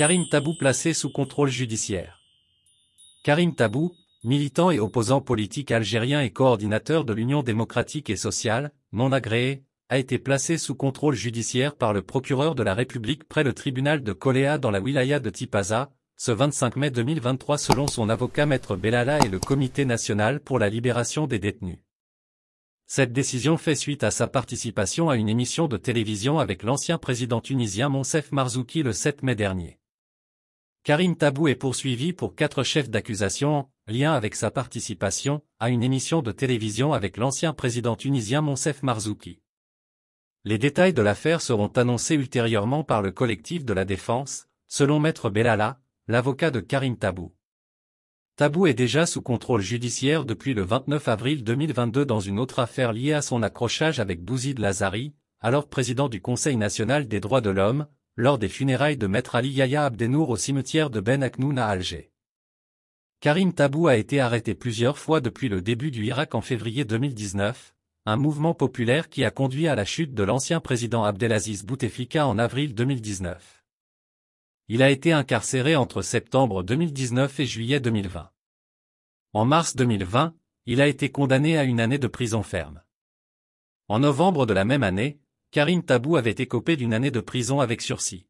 Karim Tabou placé sous contrôle judiciaire. Karim Tabou, militant et opposant politique algérien et coordinateur de l'Union démocratique et sociale, non agréé, a été placé sous contrôle judiciaire par le procureur de la République près le tribunal de Coléa dans la wilaya de Tipaza, ce 25 mai 2023 selon son avocat Maître Bellala et le Comité national pour la libération des détenus. Cette décision fait suite à sa participation à une émission de télévision avec l'ancien président tunisien Monsef Marzouki le 7 mai dernier. Karim Tabou est poursuivi pour quatre chefs d'accusation, lien avec sa participation à une émission de télévision avec l'ancien président tunisien Monsef Marzouki. Les détails de l'affaire seront annoncés ultérieurement par le collectif de la défense, selon Maître Bellala, l'avocat de Karim Tabou. Tabou est déjà sous contrôle judiciaire depuis le 29 avril 2022 dans une autre affaire liée à son accrochage avec Bouzid Lazari, alors président du Conseil national des droits de l'homme, lors des funérailles de Maître Ali Yahya Abdenour au cimetière de Ben Aknoun à Alger. Karim Tabou a été arrêté plusieurs fois depuis le début du Irak en février 2019, un mouvement populaire qui a conduit à la chute de l'ancien président Abdelaziz Bouteflika en avril 2019. Il a été incarcéré entre septembre 2019 et juillet 2020. En mars 2020, il a été condamné à une année de prison ferme. En novembre de la même année, Karim Tabou avait écopé d'une année de prison avec sursis.